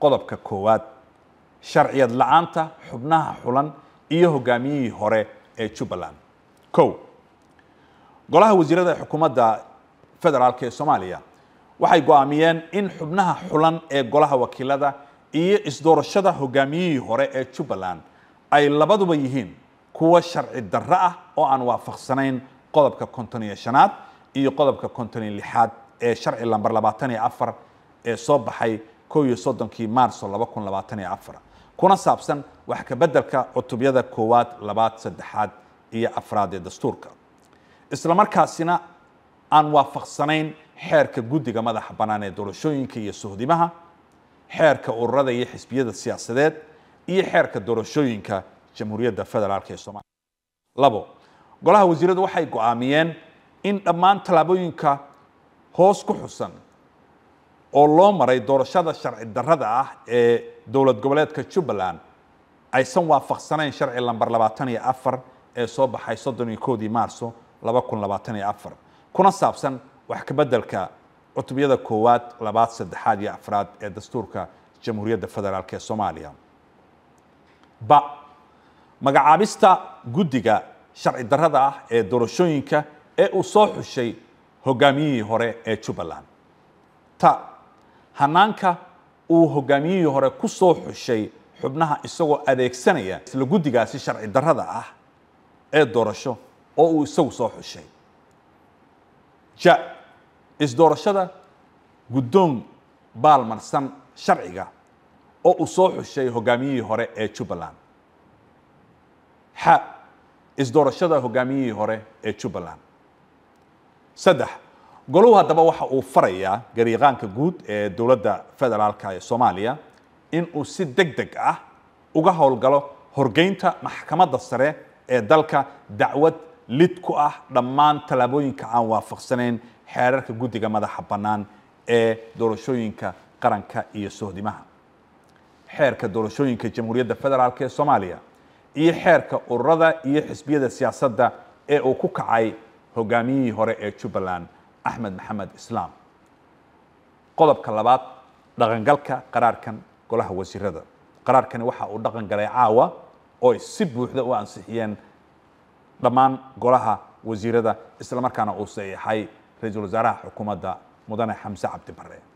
qodobka koowaad sharciyad la-aanta xubnaha xulan iyo hogaamiyihii hore ee jubbaland o golaha wasiirada xukuumadda federaalk ee soomaaliya waxay go-aamiyeen in xubnaha xulan ee golaha wakiilada iyo isdoorashada hogaamiyihii hore ee jubbaland ay labaduba yihiin kuwa sharci darro ah oo aan waafaqsanayn qodobka konton iyo shanaad iyo qodobka konton iyo lixaad ee sharci lamber labaatan iyo afar ee soo baxay kow iyo soddonkii maarso laba kun labaatan iyo afar kuna saabsan wax ka beddelka cutubyada koowaad labaad saddexaad iyo afraad ee dastuurka isla markaasina aan waafaqsanayn xeerka guddiga madaxa bannaan ee doorashooyinka iyo sohdimaha xeerka ururada iyo xisbiyada siyaasadeed iyo xeerka doorashooyinka jamhuuriyadda federaalk ee soomaaliya labo golaha wasiiradu waxay go-aamiyeen in dhammaan tallaabooyinka hoos ku xusan oo loo maray doorashada sharci darada ah ee dowlad goboleedka jubbaland aysan waafaqsanayn sharci lamber labaatan iyo afar ee soo baxay soddon iyo koodii maarso laba kun labaatan iyo afar kuna saabsan wax kabedelka cutubyada koowaad labaad saddexaad iyo afraad ee dastuurka jamhuuriyadda federaalk ee soomaaliya ba magacaabista guddiga sharci darada ah ee doorashooyinka ee uu soo xushay hogaamiyihii hore ee jubbaland ta hanaanka uu hogaamiyihii hore ku soo xushay xubnaha isagoo adeegsanaya isla guddigaasi sharci darrada ah ee doorasho oo uu isagu soo xushay ja isdoorashada guddoon baal marsan sharciga oo uu soo xushay hogaamiyihii hore ee jubbaland xa isdoorashada hogaamiyihii hore ee jubbaland saddex golow haddaba waxa uu farayaa gariiqaanka guud ee dowladda federaalka ee soomaaliya in uu si deg deg ah uga howlgalo horgeynta maxkamadda sare ee dalka dacwad lid ku ah dhammaan tallaabooyinka aan waafaqsanayn xeerarka guddiga madaxa bannaan ee doorashooyinka qaranka iyo sohdimaha xeerka doorashooyinka jamhuuriyadda federaalk ee soomaaliya iyo xeerka ururada iyo xisbiyada siyaasadda ee uu ku kacay hogaamiyihii hore ee jubbaland axmed maxamed islaam qodobka labaad dhaqangalka qaraarkan golaha wasiirada qaraarkani waxa uu dhaqan galay caawa oo ay si buuxda u ansixiyeen dhammaan golaha wasiirada isla markaana uu saxiixay ra-iisul wasaaraha xukuumadda mudane xamse cabdi